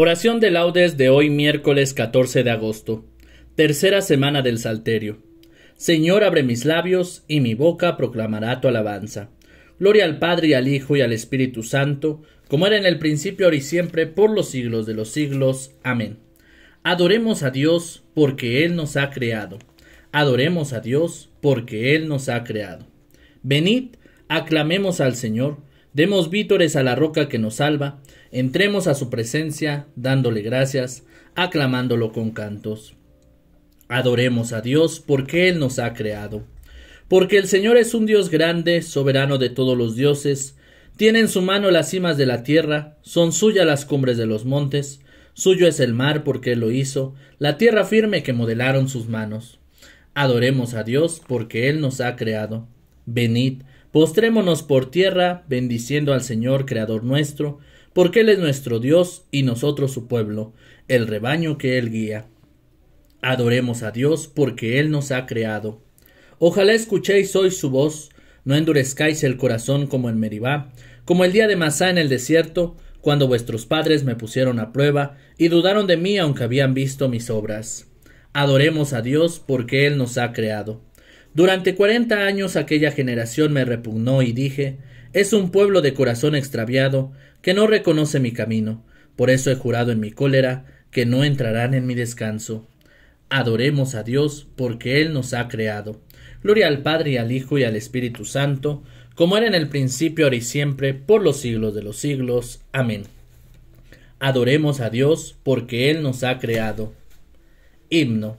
Oración de laudes de hoy miércoles 14 de agosto, tercera semana del Salterio. Señor, abre mis labios, y mi boca proclamará tu alabanza. Gloria al Padre y al Hijo y al Espíritu Santo, como era en el principio, ahora y siempre, por los siglos de los siglos. Amén. Adoremos a Dios porque Él nos ha creado. Adoremos a Dios porque Él nos ha creado. Venid, aclamemos al Señor Demos vítores a la roca que nos salva, entremos a su presencia dándole gracias, aclamándolo con cantos. Adoremos a Dios porque Él nos ha creado. Porque el Señor es un Dios grande, soberano de todos los dioses, tiene en su mano las cimas de la tierra, son suyas las cumbres de los montes, Suyo es el mar porque Él lo hizo, la tierra firme que modelaron sus manos. Adoremos a Dios porque Él nos ha creado. Venid, Postrémonos por tierra, bendiciendo al Señor, Creador nuestro, porque Él es nuestro Dios y nosotros su pueblo, el rebaño que Él guía. Adoremos a Dios porque Él nos ha creado. Ojalá escuchéis hoy su voz, no endurezcáis el corazón como en Meribá, como el día de Masá en el desierto, cuando vuestros padres me pusieron a prueba y dudaron de mí aunque habían visto mis obras. Adoremos a Dios porque Él nos ha creado. Durante cuarenta años aquella generación me repugnó y dije, es un pueblo de corazón extraviado que no reconoce mi camino, por eso he jurado en mi cólera que no entrarán en mi descanso. Adoremos a Dios porque Él nos ha creado. Gloria al Padre y al Hijo y al Espíritu Santo, como era en el principio, ahora y siempre, por los siglos de los siglos. Amén. Adoremos a Dios porque Él nos ha creado. Himno.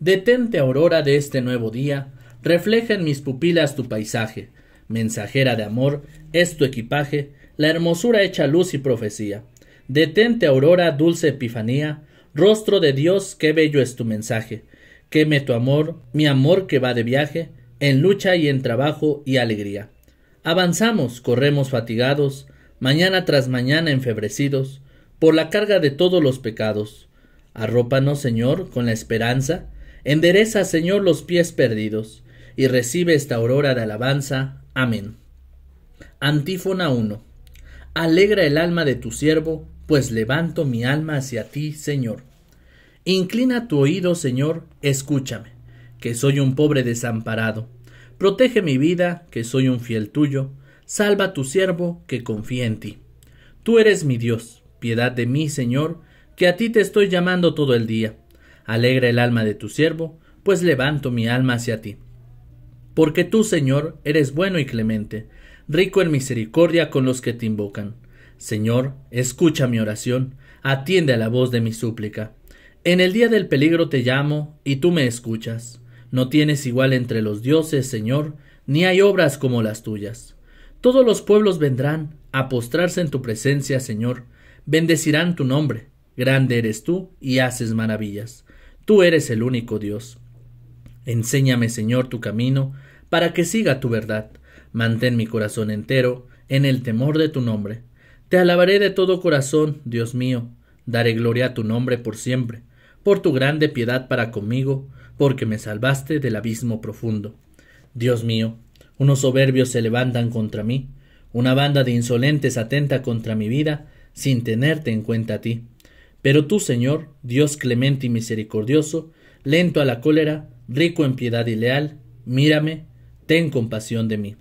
Detente aurora de este nuevo día, refleja en mis pupilas tu paisaje, mensajera de amor, es tu equipaje, la hermosura hecha luz y profecía. Detente, aurora, dulce epifanía, rostro de Dios, qué bello es tu mensaje. Queme tu amor, mi amor que va de viaje, en lucha y en trabajo y alegría. Avanzamos, corremos fatigados, mañana tras mañana enfebrecidos, por la carga de todos los pecados. Arrópanos, Señor, con la esperanza, endereza, Señor, los pies perdidos y recibe esta aurora de alabanza. Amén. Antífona 1. Alegra el alma de tu siervo, pues levanto mi alma hacia ti, Señor. Inclina tu oído, Señor, escúchame, que soy un pobre desamparado. Protege mi vida, que soy un fiel tuyo. Salva a tu siervo, que confía en ti. Tú eres mi Dios, piedad de mí, Señor, que a ti te estoy llamando todo el día. Alegra el alma de tu siervo, pues levanto mi alma hacia ti porque tú, Señor, eres bueno y clemente, rico en misericordia con los que te invocan. Señor, escucha mi oración, atiende a la voz de mi súplica. En el día del peligro te llamo, y tú me escuchas. No tienes igual entre los dioses, Señor, ni hay obras como las tuyas. Todos los pueblos vendrán a postrarse en tu presencia, Señor, bendecirán tu nombre. Grande eres tú y haces maravillas. Tú eres el único Dios. Enséñame, Señor, tu camino, para que siga tu verdad. Mantén mi corazón entero en el temor de tu nombre. Te alabaré de todo corazón, Dios mío. Daré gloria a tu nombre por siempre, por tu grande piedad para conmigo, porque me salvaste del abismo profundo. Dios mío, unos soberbios se levantan contra mí, una banda de insolentes atenta contra mi vida, sin tenerte en cuenta a ti. Pero tú, Señor, Dios clemente y misericordioso, lento a la cólera, rico en piedad y leal, mírame, ten compasión de mí.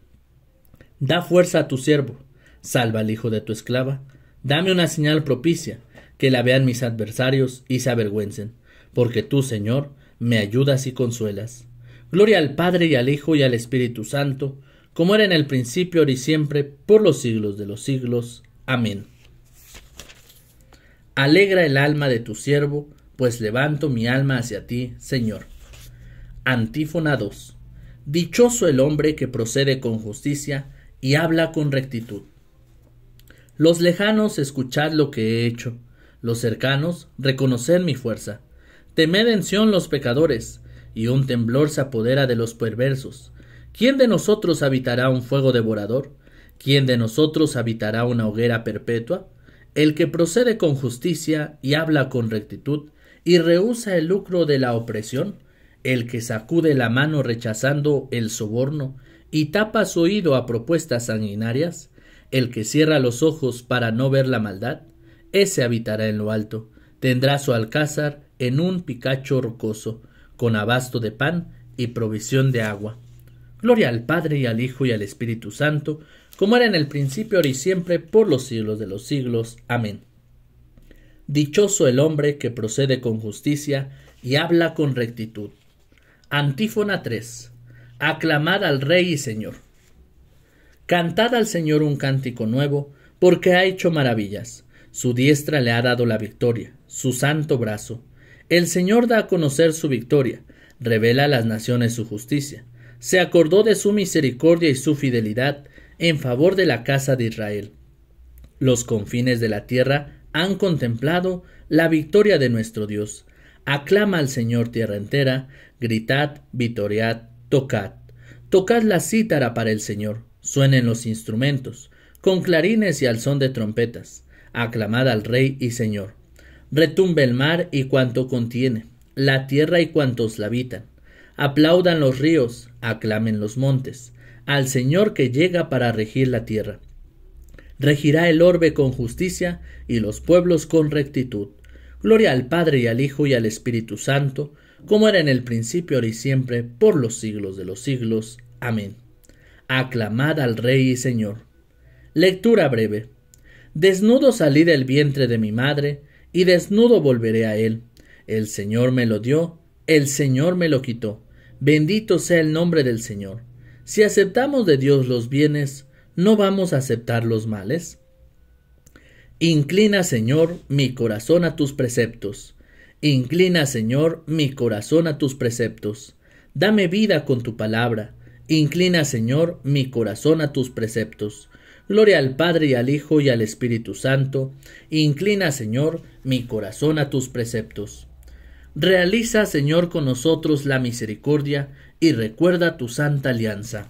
Da fuerza a tu siervo, salva al hijo de tu esclava, dame una señal propicia, que la vean mis adversarios y se avergüencen, porque tú, Señor, me ayudas y consuelas. Gloria al Padre y al Hijo y al Espíritu Santo, como era en el principio, ahora y siempre, por los siglos de los siglos. Amén. Alegra el alma de tu siervo, pues levanto mi alma hacia ti, Señor. Antífona 2. Dichoso el hombre que procede con justicia y habla con rectitud. Los lejanos, escuchad lo que he hecho. Los cercanos, reconoced mi fuerza. Temed en Sión los pecadores, y un temblor se apodera de los perversos. ¿Quién de nosotros habitará un fuego devorador? ¿Quién de nosotros habitará una hoguera perpetua? El que procede con justicia y habla con rectitud, y rehúsa el lucro de la opresión, el que sacude la mano rechazando el soborno y tapa su oído a propuestas sanguinarias, el que cierra los ojos para no ver la maldad, ese habitará en lo alto, tendrá su alcázar en un picacho rocoso, con abasto de pan y provisión de agua. Gloria al Padre y al Hijo y al Espíritu Santo, como era en el principio, ahora y siempre, por los siglos de los siglos. Amén. Dichoso el hombre que procede con justicia y habla con rectitud. Antífona 3. Aclamad al Rey y Señor. Cantad al Señor un cántico nuevo, porque ha hecho maravillas. Su diestra le ha dado la victoria, su santo brazo. El Señor da a conocer su victoria, revela a las naciones su justicia. Se acordó de su misericordia y su fidelidad en favor de la casa de Israel. Los confines de la tierra han contemplado la victoria de nuestro Dios. Aclama al Señor tierra entera, gritad, vitoread, tocad. Tocad la cítara para el Señor, suenen los instrumentos, con clarines y al son de trompetas. Aclamad al Rey y Señor. Retumbe el mar y cuanto contiene, la tierra y cuantos la habitan. Aplaudan los ríos, aclamen los montes, al Señor que llega para regir la tierra regirá el orbe con justicia y los pueblos con rectitud. Gloria al Padre y al Hijo y al Espíritu Santo, como era en el principio, ahora y siempre, por los siglos de los siglos. Amén. Aclamad al Rey y Señor. Lectura breve. Desnudo salí del vientre de mi madre, y desnudo volveré a él. El Señor me lo dio, el Señor me lo quitó. Bendito sea el nombre del Señor. Si aceptamos de Dios los bienes, ¿No vamos a aceptar los males? Inclina, Señor, mi corazón a tus preceptos. Inclina, Señor, mi corazón a tus preceptos. Dame vida con tu palabra. Inclina, Señor, mi corazón a tus preceptos. Gloria al Padre y al Hijo y al Espíritu Santo. Inclina, Señor, mi corazón a tus preceptos. Realiza, Señor, con nosotros la misericordia y recuerda tu santa alianza.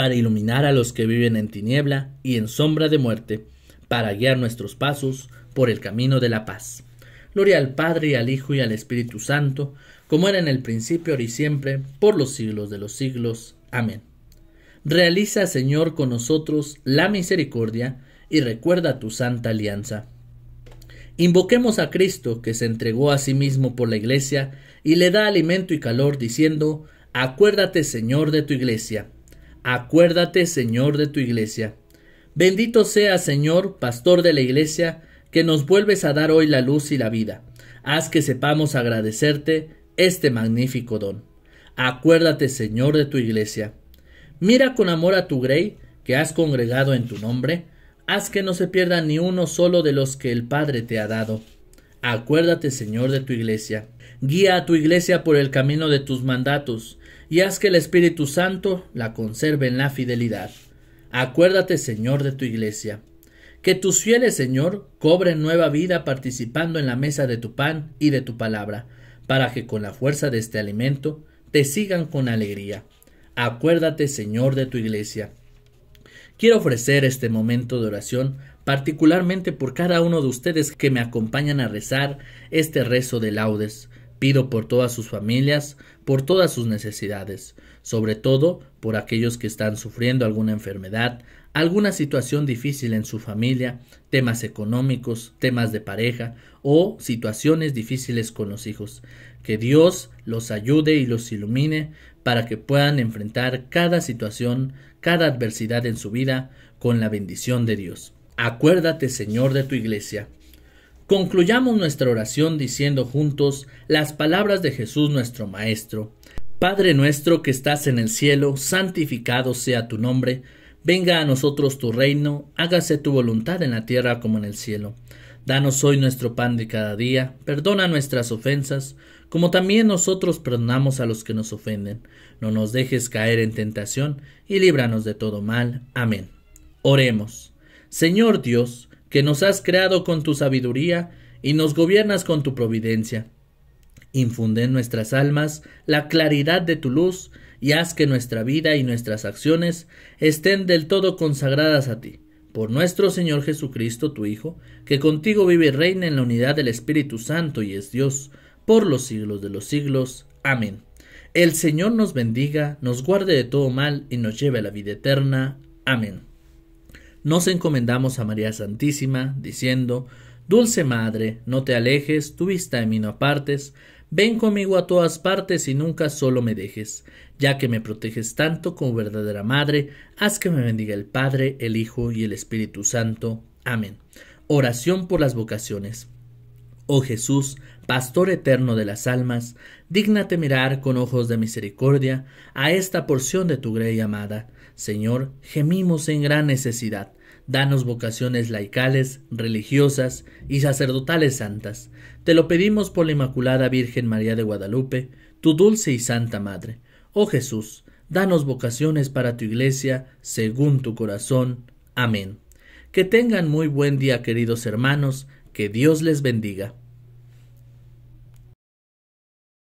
para iluminar a los que viven en tiniebla y en sombra de muerte, para guiar nuestros pasos por el camino de la paz. Gloria al Padre y al Hijo y al Espíritu Santo, como era en el principio, ahora y siempre, por los siglos de los siglos. Amén. Realiza, Señor, con nosotros la misericordia y recuerda tu santa alianza. Invoquemos a Cristo, que se entregó a sí mismo por la Iglesia, y le da alimento y calor, diciendo, Acuérdate, Señor, de tu Iglesia Acuérdate, Señor, de tu iglesia. Bendito sea, Señor, pastor de la iglesia, que nos vuelves a dar hoy la luz y la vida. Haz que sepamos agradecerte este magnífico don. Acuérdate, Señor, de tu iglesia. Mira con amor a tu grey, que has congregado en tu nombre. Haz que no se pierda ni uno solo de los que el Padre te ha dado. Acuérdate, Señor, de tu iglesia. Guía a tu iglesia por el camino de tus mandatos y haz que el Espíritu Santo la conserve en la fidelidad. Acuérdate, Señor, de tu iglesia. Que tus fieles, Señor, cobren nueva vida participando en la mesa de tu pan y de tu palabra, para que con la fuerza de este alimento te sigan con alegría. Acuérdate, Señor, de tu iglesia. Quiero ofrecer este momento de oración particularmente por cada uno de ustedes que me acompañan a rezar este rezo de laudes. Pido por todas sus familias, por todas sus necesidades, sobre todo por aquellos que están sufriendo alguna enfermedad, alguna situación difícil en su familia, temas económicos, temas de pareja o situaciones difíciles con los hijos. Que Dios los ayude y los ilumine para que puedan enfrentar cada situación, cada adversidad en su vida con la bendición de Dios. Acuérdate, Señor, de tu iglesia Concluyamos nuestra oración diciendo juntos las palabras de Jesús nuestro Maestro. Padre nuestro que estás en el cielo, santificado sea tu nombre, venga a nosotros tu reino, hágase tu voluntad en la tierra como en el cielo. Danos hoy nuestro pan de cada día, perdona nuestras ofensas, como también nosotros perdonamos a los que nos ofenden. No nos dejes caer en tentación, y líbranos de todo mal. Amén. Oremos. Señor Dios, que nos has creado con tu sabiduría y nos gobiernas con tu providencia. Infunde en nuestras almas la claridad de tu luz y haz que nuestra vida y nuestras acciones estén del todo consagradas a ti. Por nuestro Señor Jesucristo, tu Hijo, que contigo vive y reina en la unidad del Espíritu Santo y es Dios, por los siglos de los siglos. Amén. El Señor nos bendiga, nos guarde de todo mal y nos lleve a la vida eterna. Amén nos encomendamos a María Santísima, diciendo, Dulce Madre, no te alejes, tu vista de mí no apartes, ven conmigo a todas partes y nunca solo me dejes, ya que me proteges tanto como verdadera Madre, haz que me bendiga el Padre, el Hijo y el Espíritu Santo. Amén. Oración por las vocaciones. Oh Jesús, Pastor eterno de las almas, dígnate mirar con ojos de misericordia a esta porción de tu grey amada Señor, gemimos en gran necesidad. Danos vocaciones laicales, religiosas y sacerdotales santas. Te lo pedimos por la Inmaculada Virgen María de Guadalupe, tu dulce y santa Madre. Oh Jesús, danos vocaciones para tu Iglesia, según tu corazón. Amén. Que tengan muy buen día, queridos hermanos, que Dios les bendiga.